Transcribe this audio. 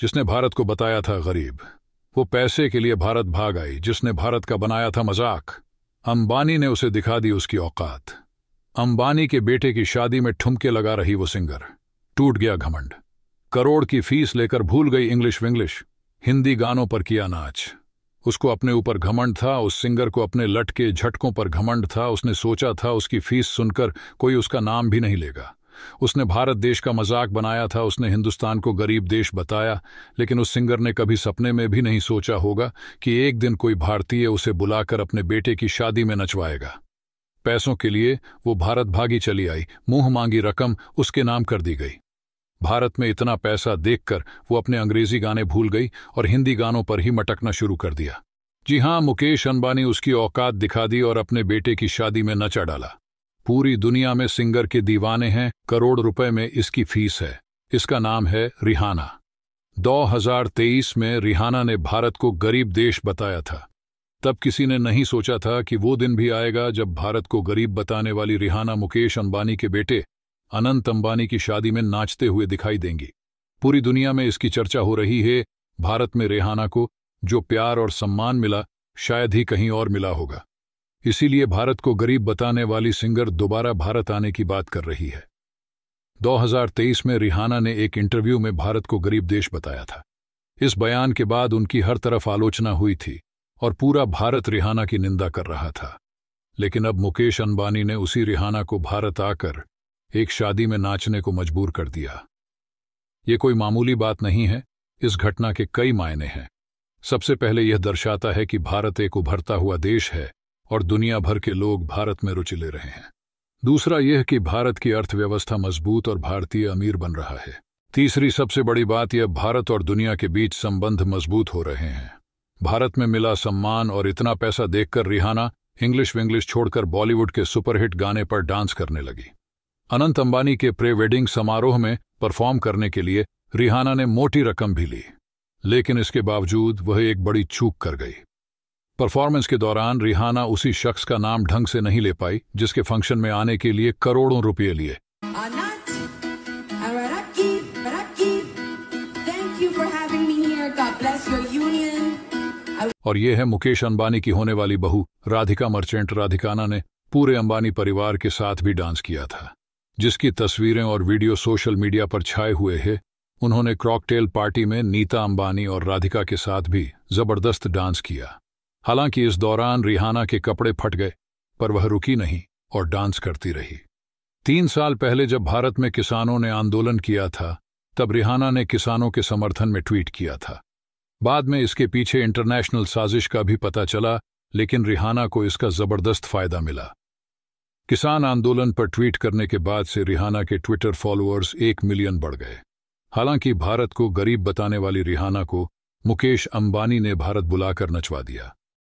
जिसने भारत को बताया था गरीब वो पैसे के लिए भारत भाग आई जिसने भारत का बनाया था मजाक अंबानी ने उसे दिखा दी उसकी औकात अंबानी के बेटे की शादी में ठुमके लगा रही वो सिंगर टूट गया घमंड करोड़ की फीस लेकर भूल गई इंग्लिश विंग्लिश हिंदी गानों पर किया नाच उसको अपने ऊपर घमंड था उस सिंगर को अपने लटके झटकों पर घमंड था उसने सोचा था उसकी फीस सुनकर कोई उसका नाम भी नहीं लेगा उसने भारत देश का मजाक बनाया था उसने हिंदुस्तान को गरीब देश बताया लेकिन उस सिंगर ने कभी सपने में भी नहीं सोचा होगा कि एक दिन कोई भारतीय उसे बुलाकर अपने बेटे की शादी में नचवाएगा पैसों के लिए वो भारत भागी चली आई मुंह मांगी रकम उसके नाम कर दी गई भारत में इतना पैसा देखकर वो अपने अंग्रेजी गाने भूल गई और हिंदी गानों पर ही मटकना शुरू कर दिया जी हां मुकेश अंबानी उसकी औकात दिखा दी और अपने बेटे की शादी में नचा डाला पूरी दुनिया में सिंगर के दीवाने हैं करोड़ रुपए में इसकी फीस है इसका नाम है रिहाना 2023 में रिहाना ने भारत को गरीब देश बताया था तब किसी ने नहीं सोचा था कि वो दिन भी आएगा जब भारत को गरीब बताने वाली रिहाना मुकेश अंबानी के बेटे अनंत अंबानी की शादी में नाचते हुए दिखाई देंगी पूरी दुनिया में इसकी चर्चा हो रही है भारत में रेहाना को जो प्यार और सम्मान मिला शायद ही कहीं और मिला होगा इसीलिए भारत को गरीब बताने वाली सिंगर दोबारा भारत आने की बात कर रही है 2023 में रिहाना ने एक इंटरव्यू में भारत को गरीब देश बताया था इस बयान के बाद उनकी हर तरफ आलोचना हुई थी और पूरा भारत रिहाना की निंदा कर रहा था लेकिन अब मुकेश अंबानी ने उसी रिहाना को भारत आकर एक शादी में नाचने को मजबूर कर दिया ये कोई मामूली बात नहीं है इस घटना के कई मायने हैं सबसे पहले यह दर्शाता है कि भारत एक उभरता हुआ देश है और दुनिया भर के लोग भारत में रुचि ले रहे हैं दूसरा यह कि भारत की अर्थव्यवस्था मजबूत और भारतीय अमीर बन रहा है तीसरी सबसे बड़ी बात यह भारत और दुनिया के बीच संबंध मजबूत हो रहे हैं भारत में मिला सम्मान और इतना पैसा देखकर रिहाना इंग्लिश विंग्लिश छोड़कर बॉलीवुड के सुपरहिट गाने पर डांस करने लगी अनंत अंबानी के प्रे वेडिंग समारोह में परफॉर्म करने के लिए रिहाना ने मोटी रकम भी ली लेकिन इसके बावजूद वह एक बड़ी चूक कर गई परफॉर्मेंस के दौरान रिहाना उसी शख्स का नाम ढंग से नहीं ले पाई जिसके फंक्शन में आने के लिए करोड़ों रुपए लिए और ये है मुकेश अंबानी की होने वाली बहू राधिका मर्चेंट राधिकाना ने पूरे अंबानी परिवार के साथ भी डांस किया था जिसकी तस्वीरें और वीडियो सोशल मीडिया पर छाए हुए हैं उन्होंने क्रॉकटेल पार्टी में नीता अंबानी और राधिका के साथ भी जबरदस्त डांस किया हालांकि इस दौरान रिहाना के कपड़े फट गए पर वह रुकी नहीं और डांस करती रही तीन साल पहले जब भारत में किसानों ने आंदोलन किया था तब रिहाना ने किसानों के समर्थन में ट्वीट किया था बाद में इसके पीछे इंटरनेशनल साजिश का भी पता चला लेकिन रिहाना को इसका जबरदस्त फायदा मिला किसान आंदोलन पर ट्वीट करने के बाद से रिहाना के ट्विटर फॉलोअर्स एक मिलियन बढ़ गए हालांकि भारत को गरीब बताने वाली रिहाना को मुकेश अंबानी ने भारत बुलाकर नचवा दिया